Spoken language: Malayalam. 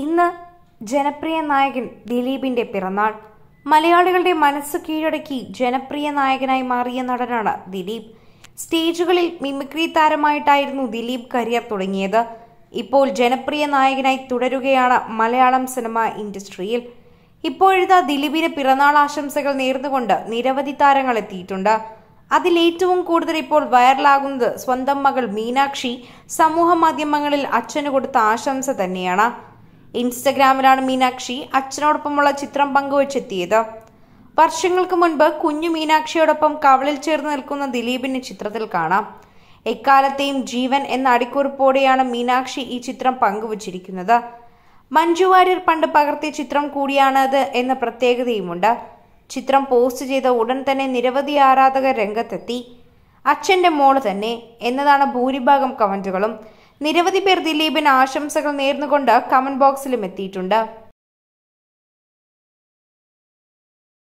ഇന്ന് ജനപ്രിയ നായകൻ ദിലീപിന്റെ പിറന്നാൾ മലയാളികളുടെ മനസ്സ് കീഴടക്കി ജനപ്രിയ നായകനായി മാറിയ നടനാണ് ദിലീപ് സ്റ്റേജുകളിൽ മിമിക്രി താരമായിട്ടായിരുന്നു ദിലീപ് കരിയർ തുടങ്ങിയത് ഇപ്പോൾ ജനപ്രിയ നായകനായി തുടരുകയാണ് മലയാളം സിനിമ ഇൻഡസ്ട്രിയിൽ ഇപ്പോഴിതാ ദിലീപിന് പിറന്നാൾ ആശംസകൾ നേർന്നുകൊണ്ട് നിരവധി താരങ്ങൾ എത്തിയിട്ടുണ്ട് ഏറ്റവും കൂടുതൽ ഇപ്പോൾ വൈറലാകുന്നത് സ്വന്തം മകൾ മീനാക്ഷി സമൂഹ മാധ്യമങ്ങളിൽ അച്ഛന് കൊടുത്ത ആശംസ തന്നെയാണ് ഇൻസ്റ്റഗ്രാമിലാണ് മീനാക്ഷി അച്ഛനോടൊപ്പമുള്ള ചിത്രം പങ്കുവച്ചെത്തിയത് വർഷങ്ങൾക്ക് മുൻപ് കുഞ്ഞു മീനാക്ഷിയോടൊപ്പം കവളിൽ ചേർന്ന് നിൽക്കുന്ന ദിലീപിനെ ചിത്രത്തിൽ കാണാം എക്കാലത്തെയും ജീവൻ എന്ന അടിക്കുറിപ്പോടെയാണ് മീനാക്ഷി ഈ ചിത്രം പങ്കുവച്ചിരിക്കുന്നത് മഞ്ജു വാര്യർ പണ്ട് പകർത്തിയ ചിത്രം കൂടിയാണത് എന്ന പ്രത്യേകതയുമുണ്ട് ചിത്രം പോസ്റ്റ് ചെയ്ത ഉടൻ തന്നെ നിരവധി ആരാധകർ രംഗത്തെത്തി അച്ഛൻ്റെ മോള് തന്നെ എന്നതാണ് ഭൂരിഭാഗം കമൻറ്റുകളും നിരവധി പേർ ദിലീപിന് ആശംസകൾ നേർന്നുകൊണ്ട് കമന്റ് ബോക്സിലും എത്തിയിട്ടുണ്ട്